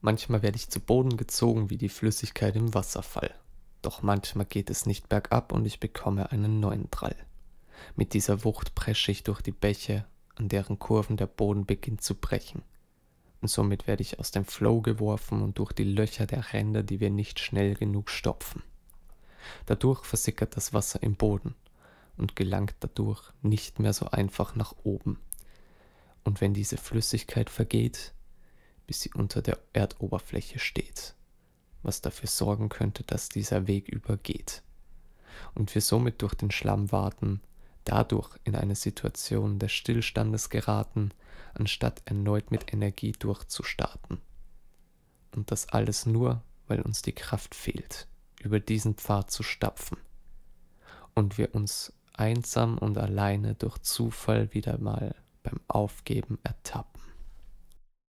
Manchmal werde ich zu Boden gezogen wie die Flüssigkeit im Wasserfall. Doch manchmal geht es nicht bergab und ich bekomme einen neuen Drall. Mit dieser Wucht presche ich durch die Bäche, an deren Kurven der Boden beginnt zu brechen. Und somit werde ich aus dem Flow geworfen und durch die Löcher der Ränder, die wir nicht schnell genug stopfen. Dadurch versickert das Wasser im Boden und gelangt dadurch nicht mehr so einfach nach oben. Und wenn diese Flüssigkeit vergeht, bis sie unter der Erdoberfläche steht, was dafür sorgen könnte, dass dieser Weg übergeht und wir somit durch den Schlamm warten, dadurch in eine Situation des Stillstandes geraten, anstatt erneut mit Energie durchzustarten. Und das alles nur, weil uns die Kraft fehlt, über diesen Pfad zu stapfen. Und wir uns einsam und alleine durch Zufall wieder mal beim Aufgeben ertappen.